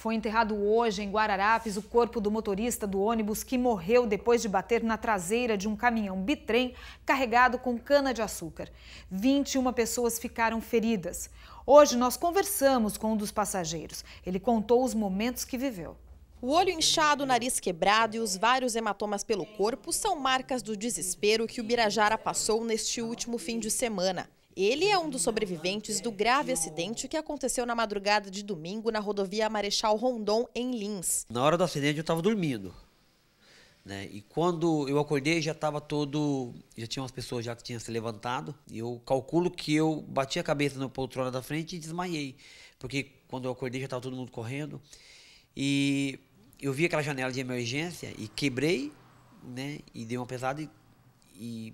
Foi enterrado hoje em Guararapes o corpo do motorista do ônibus que morreu depois de bater na traseira de um caminhão bitrem carregado com cana-de-açúcar. 21 pessoas ficaram feridas. Hoje nós conversamos com um dos passageiros. Ele contou os momentos que viveu. O olho inchado, o nariz quebrado e os vários hematomas pelo corpo são marcas do desespero que o Birajara passou neste último fim de semana. Ele é um dos sobreviventes do grave acidente que aconteceu na madrugada de domingo na rodovia Marechal Rondon, em Lins. Na hora do acidente eu estava dormindo. Né? E quando eu acordei já estava todo, já tinha umas pessoas já que tinham se levantado. E eu calculo que eu bati a cabeça na poltrona da frente e desmaiei, porque quando eu acordei já estava todo mundo correndo. E eu vi aquela janela de emergência e quebrei, né? E dei uma pesada e, e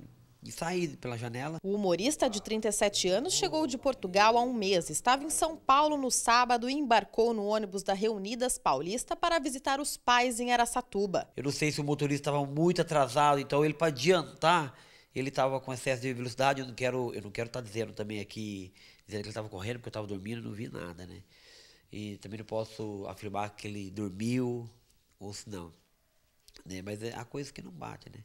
sair pela janela. O humorista de 37 anos chegou de Portugal há um mês. Estava em São Paulo no sábado e embarcou no ônibus da Reunidas Paulista para visitar os pais em Aracatuba. Eu não sei se o motorista estava muito atrasado, então ele para tá adiantar, tá? ele estava com excesso de velocidade. Eu não quero, eu não quero estar tá dizendo também aqui, dizendo que ele estava correndo porque eu estava dormindo, não vi nada, né? E também não posso afirmar que ele dormiu ou se não. Né? Mas é a coisa que não bate, né?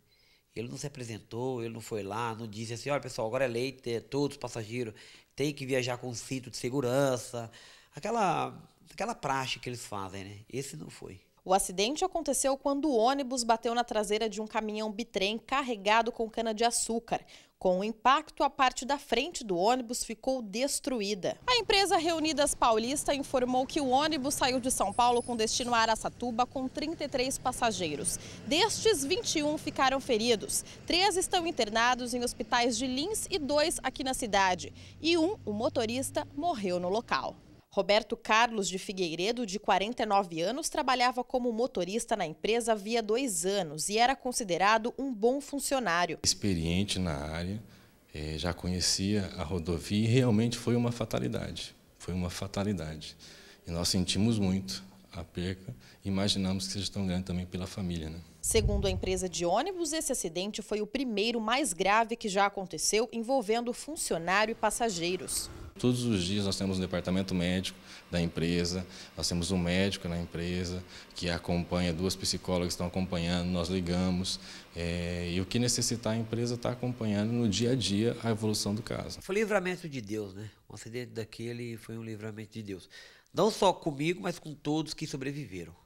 Ele não se apresentou, ele não foi lá, não disse assim, olha pessoal, agora é lei, ter, é todos os passageiros têm que viajar com cinto de segurança. Aquela, aquela praxe que eles fazem, né? Esse não foi. O acidente aconteceu quando o ônibus bateu na traseira de um caminhão bitrem carregado com cana-de-açúcar. Com o impacto, a parte da frente do ônibus ficou destruída. A empresa Reunidas Paulista informou que o ônibus saiu de São Paulo com destino a Aracatuba com 33 passageiros. Destes, 21 ficaram feridos. Três estão internados em hospitais de Lins e dois aqui na cidade. E um, o motorista, morreu no local. Roberto Carlos de Figueiredo, de 49 anos, trabalhava como motorista na empresa havia dois anos e era considerado um bom funcionário. Experiente na área, é, já conhecia a rodovia e realmente foi uma fatalidade. Foi uma fatalidade. E nós sentimos muito a perca. Imaginamos que seja tão grande também pela família. Né? Segundo a empresa de ônibus, esse acidente foi o primeiro mais grave que já aconteceu envolvendo funcionário e passageiros. Todos os dias nós temos um departamento médico da empresa, nós temos um médico na empresa que acompanha, duas psicólogas estão acompanhando, nós ligamos. É, e o que necessitar a empresa está acompanhando no dia a dia a evolução do caso. Foi livramento de Deus, né? Um acidente daquele foi um livramento de Deus. Não só comigo, mas com todos que sobreviveram.